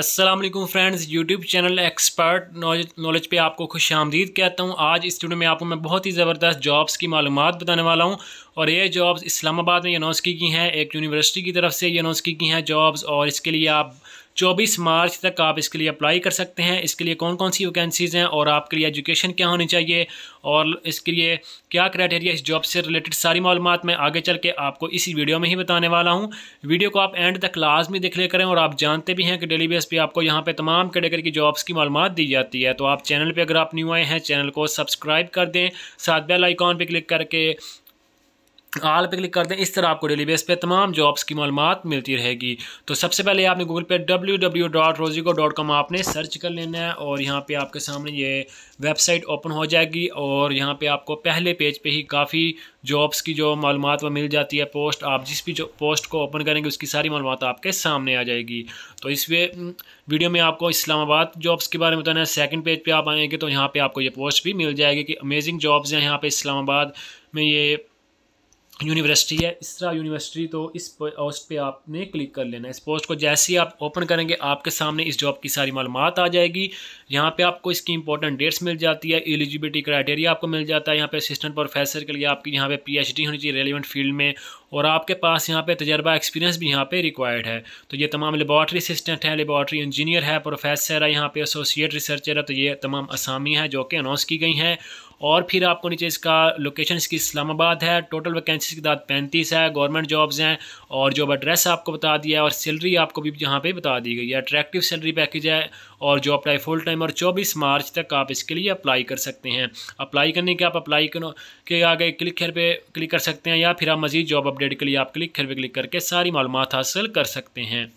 अस्सलाम वालेकुम friends YouTube channel expert knowledge पे आपको खुश आमदीद कहता हूँ आज इस वीडियो में आपको मैं बहुत ही ज़बरदस्त जॉब्स की मालूम बताने वाला हूँ और ये जॉब्स इस्लामाबाद में अनाउंस की गई हैं एक यूनिवर्सिटी की तरफ से ये अनाउंस की गई हैं जॉब्स और इसके लिए आप 24 मार्च तक आप इसके लिए अप्लाई कर सकते हैं इसके लिए कौन कौन सी वैकेंसीज़ हैं और आपके लिए एजुकेशन क्या होनी चाहिए और इसके लिए क्या क्राइटेरिया इस जॉब से रिलेटेड सारी मालूम मैं आगे चल के आपको इसी वीडियो में ही बताने वाला हूँ वीडियो को आप एंड तक लाजमी देख ले करें और आप जानते भी हैं कि डेली बेस पर आपको यहाँ पर तमाम कैटेगरी की जॉब्स की मालूम दी जाती है तो आप चैनल पर अगर आप न्यू आए हैं चैनल को सब्सक्राइब कर दें साथ बेल आइकॉन पर क्लिक करके आल पे क्लिक करते हैं इस तरह आपको डेली बेस पे तमाम जॉब्स की मालूम मिलती रहेगी तो सबसे पहले आपने गूगल पे डब्ल्यू डब्ल्यू डॉट रोजिको डॉट कॉम आपने सर्च कर लेना है और यहाँ पे आपके सामने ये वेबसाइट ओपन हो जाएगी और यहाँ पे आपको पहले पेज पे ही काफ़ी जॉब्स की जो मालूम वो मिल जाती है पोस्ट आप जिस भी पोस्ट को ओपन करेंगे उसकी सारी मालूम आपके सामने आ जाएगी तो इस वीडियो में आपको इस्लामाबाद जॉब्स के बारे में बताना है सेकेंड पेज पर आप आएंगे तो यहाँ पर आपको ये पोस्ट भी मिल जाएगी कि अमेजिंग जॉब्स हैं यहाँ पर इस्लामाबाद में ये यूनिवर्सिटी है इसरा यूनिवर्सिटी तो इस पोस्ट पे आपने क्लिक कर लेना है इस पोस्ट को जैसे ही आप ओपन करेंगे आपके सामने इस जॉब की सारी मालूम आ जाएगी यहाँ पे आपको इसकी इंपॉर्टेंट डेट्स मिल जाती है एलिजिबिलिटी क्राइटेरिया आपको मिल जाता है यहाँ पे असिस्टेंट प्रोफेसर के लिए आपकी यहाँ पे पी होनी चाहिए रेलिवेंट फील्ड में और आपके पास यहाँ पे तजर्बा एक्सपीरियंस भी यहाँ पे रिक्वायर्ड है तो ये तमाम लेबॉट्री असिस्टेंट है लेबॉटरी इंजीनियर है प्रोफेसर है यहाँ पे एसोसिएट रिसर्चर है तो ये तमाम असामियाँ हैं जो कि अनाउंस की गई हैं और फिर आपको नीचे इसका लोकेशन इसकी इस्लामाबाद है टोटल वैकेंसी की तादाद पैंतीस है गवर्नमेंट जॉब्स हैं और जॉब एड्रेस आपको बता दिया है और सैलरी आपको भी यहाँ पे बता दी गई है अट्रैक्टिव सैलरी पैकेज है और जॉब अप्लाई फुल टाइम और चौबीस मार्च तक आप इसके लिए अप्लाई कर सकते हैं अप्लाई करने के आप अप्लाई करो के आगे क्लिक हेयर पे क्लिक कर सकते हैं या फिर आप मजीद जॉब अपडेट के लिए आप क्लिक हेयर पे क्लिक करके सारी मालूम हासिल कर सकते हैं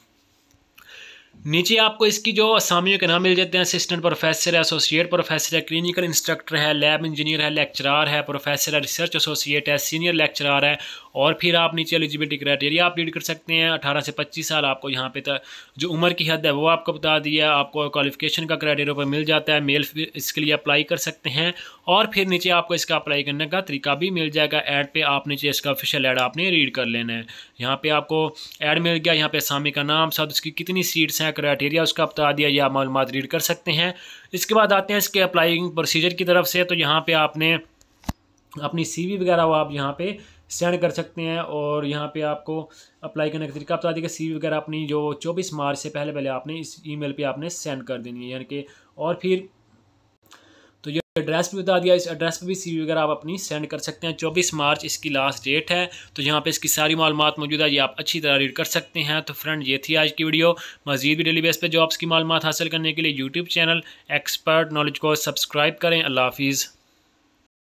नीचे आपको इसकी जो असामियों के नाम मिल जाते हैं असिस्टेंट प्रोफेसर है एसोसिएट प्रोफेसर है क्लिनिकल इंस्ट्रक्टर है लैब इंजीनियर है लेक्चरार है प्रोफेसर है रिसर्च एसोसिएट है सीनियर लेक्चरार है और फिर आप नीचे एलिजिबिलिटी क्राइटेरिया आप लीड कर सकते हैं अठारह से पच्चीस साल आपको यहाँ पे तक जो उम्र की हद है वो आपको बता दिया आपको क्वालिफिकेशन का क्राइटेरिया पर मिल जाता है मेल इसके लिए अप्लाई कर सकते हैं और फिर नीचे आपको इसका अप्लाई करने का तरीका भी मिल जाएगा ऐड पर आप नीचे इसका ऑफिशियल एड आपने रीड कर लेना है यहाँ पे आपको एड मिल गया यहाँ पे असामी का नाम साथ उसकी कितनी सीट्स हैं हैं क्राइटेरिया उसका बता दिया या मालूम रीड कर सकते हैं इसके बाद आते हैं इसके अप्लाइंग प्रोसीजर की तरफ से तो यहाँ पर आपने अपनी वी वगैरह वो आप यहाँ पर सेंड कर सकते हैं और यहाँ पे आपको अप्लाई करने का तरीका बता दिया सी वगैरह अपनी जो 24 मार्च से पहले पहले आपने इस ईमेल पे आपने सेंड कर देनी है यानी कि और फिर तो ये एड्रेस भी बता दिया इस एड्रेस पर भी सी वगैरह आप अपनी सेंड कर सकते हैं चौबीस मार्च इसकी लास्ट डेट है तो यहाँ पे इसकी सारी मालूम मौजूद है ये आप अच्छी तरह रीड कर सकते हैं तो फ्रेंड ये थी आज की वीडियो मजीद भी डेली बेस पर जॉब्स की मालूम हासिल करने के लिए यूट्यूब चैनल एक्सपर्ट नॉलेज को सब्सक्राइब करें अल्लाह हाफिज़